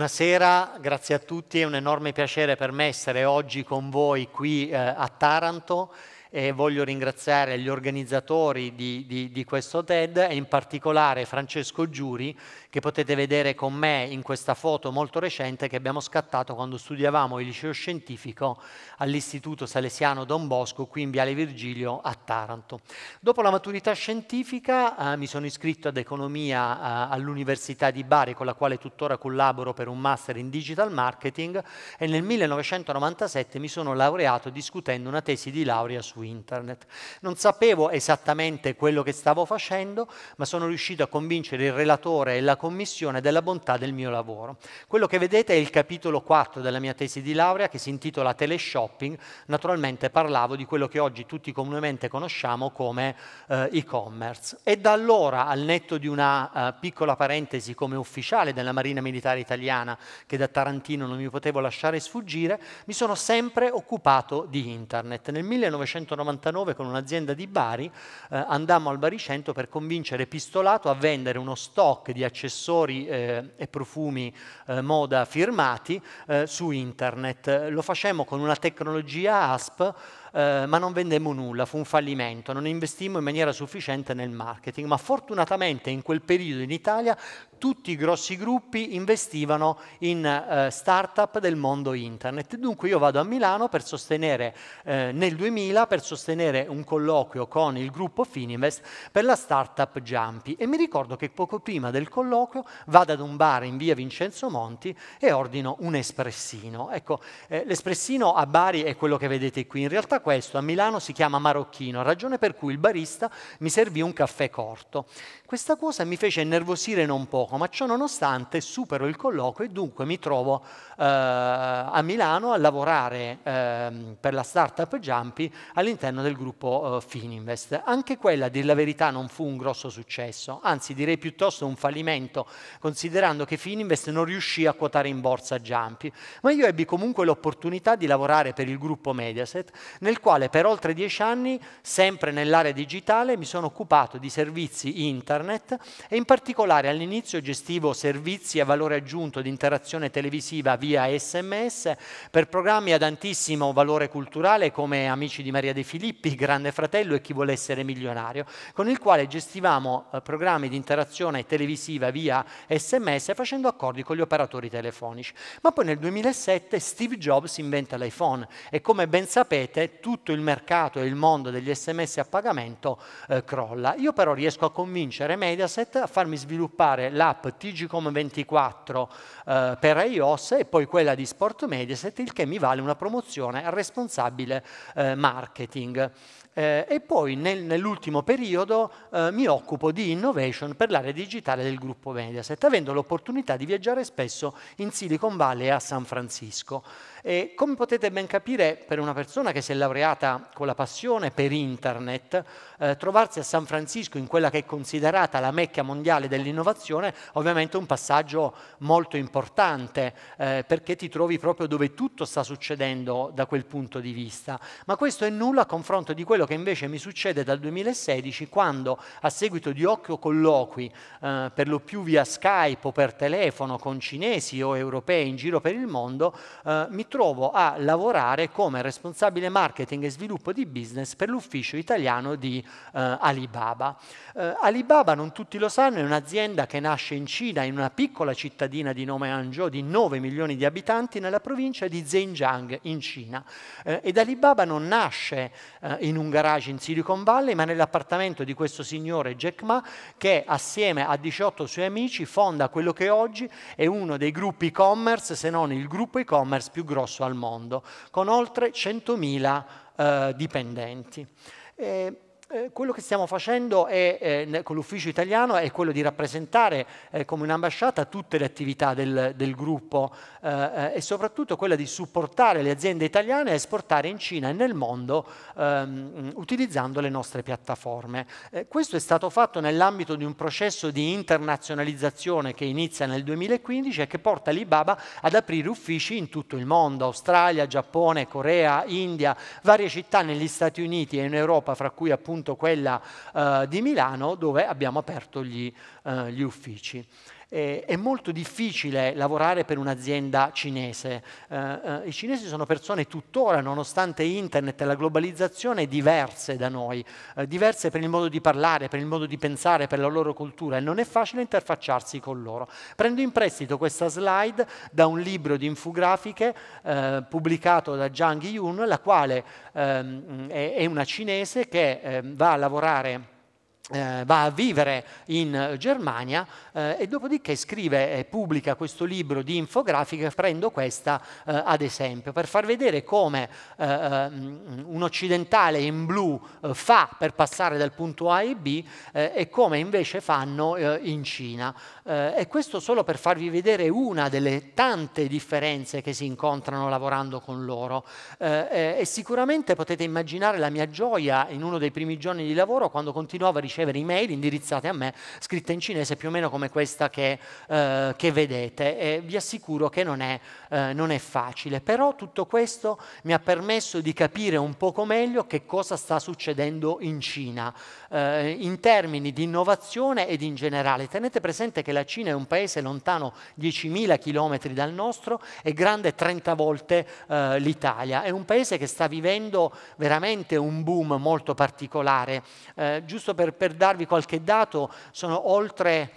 Buonasera, grazie a tutti, è un enorme piacere per me essere oggi con voi qui eh, a Taranto e voglio ringraziare gli organizzatori di, di, di, questo TED e in particolare Francesco Giuri che potete vedere con me in questa foto molto recente che abbiamo scattato quando studiavamo il liceo scientifico all'Istituto Salesiano Don Bosco qui in Viale Virgilio a Taranto. Dopo la maturità scientifica eh, mi sono iscritto ad economia eh, all'Università di Bari con la quale tuttora collaboro per un master in digital marketing e nel 1997 mi sono laureato discutendo una tesi di laurea su internet. Non sapevo esattamente quello che stavo facendo, ma sono riuscito a convincere il relatore e la commissione della bontà del mio lavoro. Quello che vedete è il capitolo 4 della mia tesi di laurea che si intitola Teleshopping. Naturalmente parlavo di quello che oggi tutti comunemente conosciamo come eh, e-commerce. E da allora, al netto di una eh, piccola parentesi come ufficiale della Marina Militare Italiana, che da Tarantino non mi potevo lasciare sfuggire, mi sono sempre occupato di internet. Nel 1990 1999 con un'azienda di Bari eh, andammo al Baricentro per convincere Pistolato a vendere uno stock di accessori eh, e profumi eh, moda firmati eh, su internet. Lo facemmo con una tecnologia ASP eh, ma non vendemmo nulla, fu un fallimento, non investimmo in maniera sufficiente nel marketing, ma fortunatamente in quel periodo in Italia tutti i grossi gruppi investivano in eh, startup del mondo internet. Dunque io vado a Milano per sostenere eh, nel 2000 per sostenere un colloquio con il gruppo Fininvest per la startup Giampi e mi ricordo che poco prima del colloquio vado ad un bar in via Vincenzo Monti e ordino un espressino. Ecco, eh, l'espressino a Bari è quello che vedete qui, in realtà questo, a Milano si chiama marocchino, ragione per cui il barista mi servì un caffè corto. Questa cosa mi fece innervosire non poco, ma ciò nonostante supero il colloquio e dunque mi trovo eh, a Milano a lavorare eh, per la startup Jumpy all'interno del gruppo eh, Fininvest. Anche quella, a dir la verità, non fu un grosso successo, anzi direi piuttosto un fallimento, considerando che Fininvest non riuscì a quotare in borsa Jumpy, ma io ebbi comunque l'opportunità di lavorare per il gruppo Mediaset nel quale per oltre dieci anni, sempre nell'area digitale, mi sono occupato di servizi internet e in particolare all'inizio gestivo servizi a valore aggiunto di interazione televisiva via sms per programmi ad antissimo valore culturale come Amici di Maria De Filippi, Grande Fratello e Chi vuole essere milionario, con il quale gestivamo eh, programmi di interazione televisiva via sms facendo accordi con gli operatori telefonici. Ma poi nel 2007 Steve Jobs inventa l'iPhone e come ben sapete tutto il mercato e il mondo degli sms a pagamento eh, crolla. Io però riesco a convincere Mediaset a farmi sviluppare l'app TGCom24 eh, per iOS e poi quella di Sport Mediaset, il che mi vale una promozione al responsabile eh, marketing. Eh, e poi nel, nell'ultimo periodo eh, mi occupo di innovation per l'area digitale del gruppo Mediaset, avendo l'opportunità di viaggiare spesso in Silicon Valley e a San Francisco. E come potete ben capire, per una persona che si è laureata con la passione per internet, eh, trovarsi a San Francisco in quella che è considerata la mecca mondiale dell'innovazione, ovviamente è un passaggio molto importante eh, perché ti trovi proprio dove tutto sta succedendo da quel punto di vista. Ma questo è nulla a confronto di quello che invece mi succede dal 2016 quando a seguito di occhio colloqui, eh, per lo più via Skype o per telefono con cinesi o europei in giro per il mondo, eh, mi trovo a lavorare come responsabile marketing e sviluppo di business per l'ufficio italiano di eh, Alibaba. Eh, Alibaba, non tutti lo sanno, è un'azienda che nasce in Cina, in una piccola cittadina di nome Hangzhou di 9 milioni di abitanti nella provincia di Zhejiang in Cina. Eh, ed Alibaba non nasce eh, in un garage in Silicon Valley, ma nell'appartamento di questo signore Jack Ma, che assieme a 18 suoi amici fonda quello che oggi è uno dei gruppi e-commerce, se non il gruppo e-commerce più grosso al mondo, con oltre 100.000 eh, dipendenti. E eh, eh, quello che stiamo facendo è, eh, con l'ufficio italiano è quello di rappresentare eh, come un'ambasciata tutte le attività del, del gruppo eh, eh, e soprattutto quella di supportare le aziende italiane a esportare in Cina e nel mondo ehm, utilizzando le nostre piattaforme. questo è stato fatto nell'ambito di un processo di internazionalizzazione che inizia nel 2015 e che porta Alibaba ad aprire uffici in tutto il mondo, Australia, Giappone, Corea, India, varie città negli Stati Uniti e in Europa, fra cui appunto appunto quella eh, di Milano dove abbiamo aperto gli, eh, gli uffici. Eh, è molto difficile lavorare per un'azienda cinese. Eh, eh I cinesi sono persone tuttora, nonostante internet e la globalizzazione, diverse da noi, eh, diverse per il modo di parlare, per il modo di pensare, per la loro cultura e non è facile interfacciarsi con loro. Prendo in prestito questa slide da un libro di infografiche eh, pubblicato da Zhang Yun, la quale ehm, è, una cinese che ehm, va a lavorare eh, va a vivere in eh, Germania eh, e dopodiché scrive e pubblica questo libro di infografica, prendo questa eh, ad esempio, per far vedere come eh, ehm, un occidentale in blu fa per passare dal punto A e B e come invece fanno in Cina. e questo solo per farvi vedere una delle tante differenze che si incontrano lavorando con loro. e sicuramente potete immaginare la mia gioia in uno dei primi giorni di lavoro quando continuavo a ricevere ricevere email indirizzate a me, scritte in cinese più o meno come questa che, eh, che vedete. E vi assicuro che non è, eh, non è facile, però tutto questo mi ha permesso di capire un poco meglio che cosa sta succedendo in Cina eh, in termini di innovazione ed in generale. Tenete presente che la Cina è un paese lontano 10.000 km dal nostro e grande 30 volte eh, l'Italia. È un paese che sta vivendo veramente un boom molto particolare. Eh, giusto per, per per darvi qualche dato, sono oltre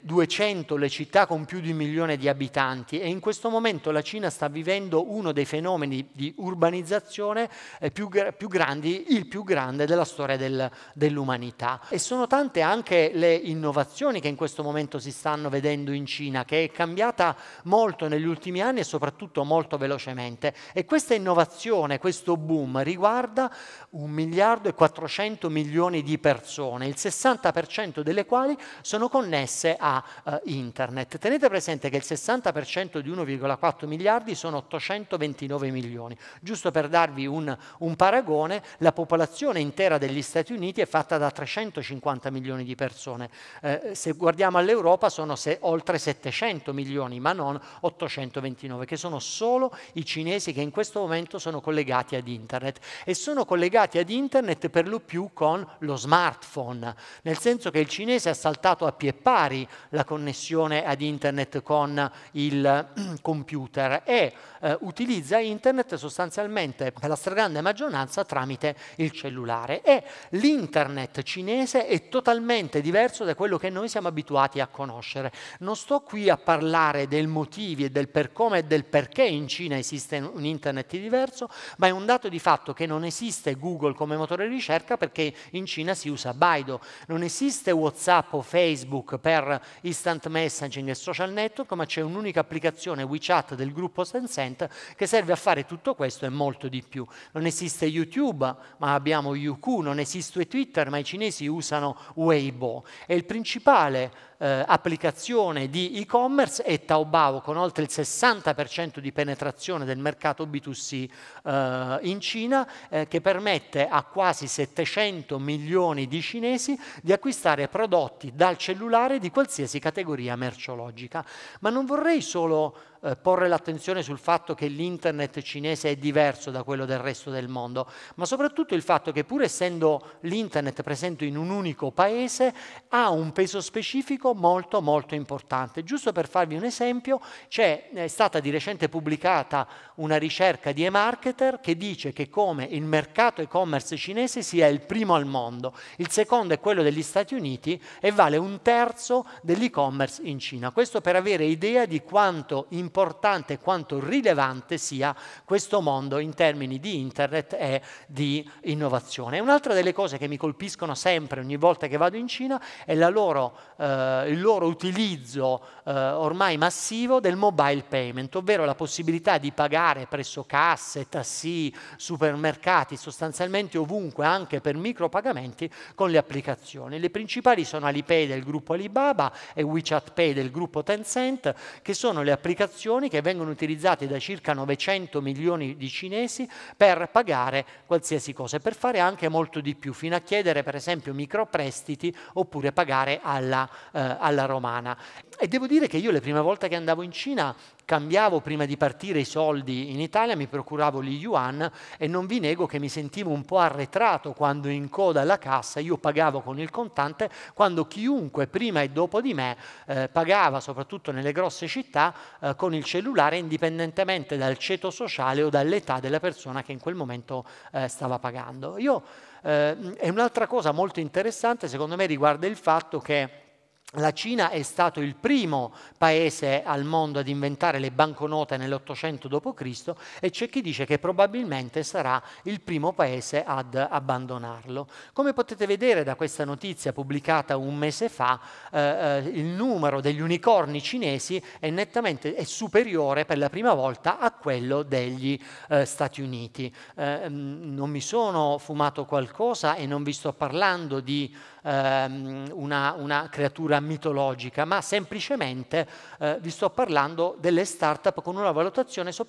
200 eh, le città con più di un milione di abitanti e in questo momento la Cina sta vivendo uno dei fenomeni di urbanizzazione eh, più, più grandi, il più grande della storia del, dell'umanità. E sono tante anche le innovazioni che in questo momento si stanno vedendo in Cina, che è cambiata molto negli ultimi anni e soprattutto molto velocemente. E questa innovazione, questo boom, riguarda un miliardo e 400 milioni di persone, il 60% delle quali sono connesse connesse a eh, internet. Tenete presente che il 60% di 1,4 miliardi sono 829 milioni. Giusto per darvi un, un paragone, la popolazione intera degli Stati Uniti è fatta da 350 milioni di persone. Eh, se guardiamo all'Europa sono se, oltre 700 milioni, ma non 829, che sono solo i cinesi che in questo momento sono collegati ad internet e sono collegati ad internet per lo più con lo smartphone, nel senso che il cinese ha saltato a pie pari magari la connessione ad internet con il mm, computer e eh, utilizza internet sostanzialmente per la stragrande maggioranza tramite il cellulare. E l'internet cinese è totalmente diverso da quello che noi siamo abituati a conoscere. Non sto qui a parlare dei motivi e del per come e del perché in Cina esiste un internet diverso, ma è un dato di fatto che non esiste Google come motore di ricerca perché in Cina si usa Baidu, non esiste WhatsApp o Facebook per per instant messaging e social network, ma c'è un'unica applicazione WeChat del gruppo Tencent che serve a fare tutto questo e molto di più. Non esiste YouTube, ma abbiamo Youku, non esiste Twitter, ma i cinesi usano Weibo. E il principale eh, applicazione di e-commerce e Taobao con oltre il 60% di penetrazione del mercato B2C eh, in Cina eh, che permette a quasi 700 milioni di cinesi di acquistare prodotti dal cellulare di qualsiasi categoria merceologica. Ma non vorrei solo eh, porre l'attenzione sul fatto che l'internet cinese è diverso da quello del resto del mondo, ma soprattutto il fatto che pur essendo l'internet presente in un unico paese ha un peso specifico medico molto molto importante. Giusto per farvi un esempio, è eh, stata di recente pubblicata una ricerca di eMarketer che dice che come il mercato e-commerce cinese sia il primo al mondo, il secondo è quello degli Stati Uniti e vale un terzo dell'e-commerce in Cina. Questo per avere idea di quanto importante e quanto rilevante sia questo mondo in termini di internet e di innovazione. Un'altra delle cose che mi colpiscono sempre ogni volta che vado in Cina è la loro eh, eh, il loro utilizzo eh, ormai massivo del mobile payment, ovvero la possibilità di pagare presso casse, tassi, supermercati, sostanzialmente ovunque, anche per micropagamenti, con le applicazioni. Le principali sono Alipay del gruppo Alibaba e WeChat Pay del gruppo Tencent, che sono le applicazioni che vengono utilizzate da circa 900 milioni di cinesi per pagare qualsiasi cosa e per fare anche molto di più, fino a chiedere per esempio microprestiti oppure pagare alla eh, eh, alla romana. E devo dire che io le prime volte che andavo in Cina cambiavo prima di partire i soldi in Italia, mi procuravo gli yuan e non vi nego che mi sentivo un po' arretrato quando in coda alla cassa io pagavo con il contante, quando chiunque prima e dopo di me eh, pagava, soprattutto nelle grosse città, eh, con il cellulare indipendentemente dal ceto sociale o dall'età della persona che in quel momento eh, stava pagando. Io, e eh, un'altra cosa molto interessante secondo me riguarda il fatto che la Cina è stato il primo paese al mondo ad inventare le banconote nell'Ottocento d.C. e c'è chi dice che probabilmente sarà il primo paese ad abbandonarlo. Come potete vedere da questa notizia pubblicata un mese fa, eh, eh il numero degli unicorni cinesi è nettamente è superiore per la prima volta a quello degli eh, Stati Uniti. Eh, mm, non mi sono fumato qualcosa e non vi sto parlando di Ehm, una, una, creatura mitologica, ma semplicemente eh, vi sto parlando delle start-up con una valutazione so,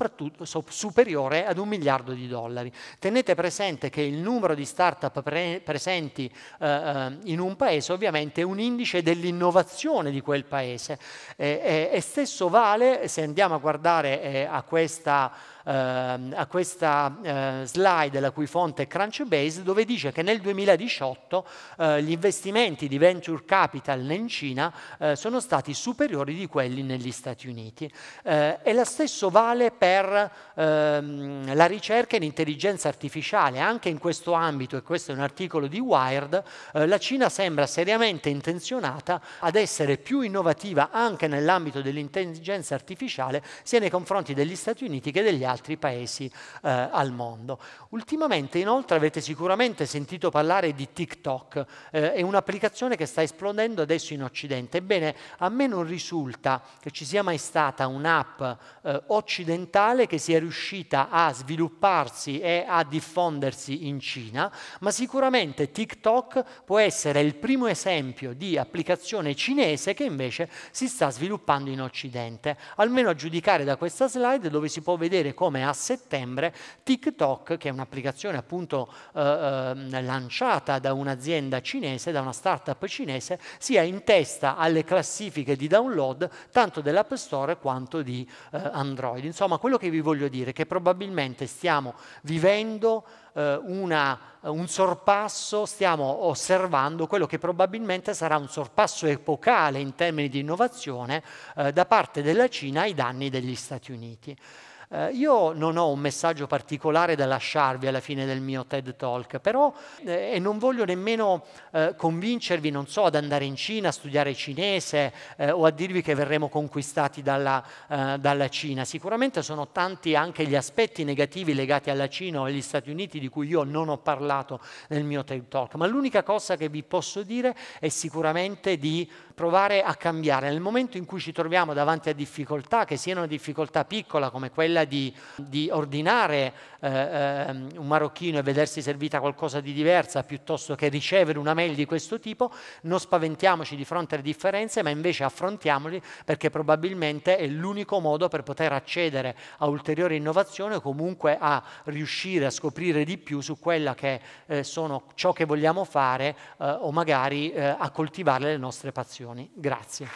superiore ad un miliardo di dollari. Tenete presente che il numero di start-up pre- presenti eh, eh in un paese ovviamente è un indice dell'innovazione di quel paese e, eh, e, eh, e stesso vale se andiamo a guardare eh, a questa... Ehm, a questa eh, slide la cui fonte è Crunchbase dove dice che nel 2018 eh, gli investimenti di venture capital in Cina eh, sono stati superiori di quelli negli Stati Uniti e lo stesso vale per ehm, la ricerca in intelligenza artificiale anche in questo ambito e questo è un articolo di Wired la Cina sembra seriamente intenzionata ad essere più innovativa anche nell'ambito dell'intelligenza artificiale sia nei confronti degli Stati Uniti che degli altri altri paesi eh, al mondo. Ultimamente inoltre avete sicuramente sentito parlare di TikTok, eh, è un'applicazione che sta esplodendo adesso in Occidente. Ebbene, a me non risulta che ci sia mai stata un'app eh, occidentale che sia riuscita a svilupparsi e a diffondersi in Cina, ma sicuramente TikTok può essere il primo esempio di applicazione cinese che invece si sta sviluppando in Occidente, almeno a giudicare da questa slide dove si può vedere come a settembre TikTok, che è un'applicazione appunto eh, eh lanciata da un'azienda cinese, da una startup cinese, sia in testa alle classifiche di download tanto dell'App Store quanto di eh, Android. Insomma, quello che vi voglio dire è che probabilmente stiamo vivendo eh, una, un sorpasso, stiamo osservando quello che probabilmente sarà un sorpasso epocale in termini di innovazione eh, da parte della Cina ai danni degli Stati Uniti. Eh, io non ho un messaggio particolare da lasciarvi alla fine del mio TED Talk, però eh, e non voglio nemmeno eh, convincervi, non so, ad andare in Cina a studiare cinese eh, o a dirvi che verremo conquistati dalla, eh, dalla Cina. Sicuramente sono tanti anche gli aspetti negativi legati alla Cina o agli Stati Uniti di cui io non ho parlato nel mio TED Talk, ma l'unica cosa che vi posso dire è sicuramente di provare a cambiare. Nel momento in cui ci troviamo davanti a difficoltà, che siano una difficoltà piccola come quella di, di ordinare eh, eh, un marocchino e vedersi servita qualcosa di diversa piuttosto che ricevere una mail di questo tipo, non spaventiamoci di fronte alle differenze, ma invece affrontiamoli perché probabilmente è l'unico modo per poter accedere a ulteriore innovazione o comunque a riuscire a scoprire di più su quella che eh, sono ciò che vogliamo fare eh, o magari eh, a coltivare le nostre passioni attenzione. Grazie.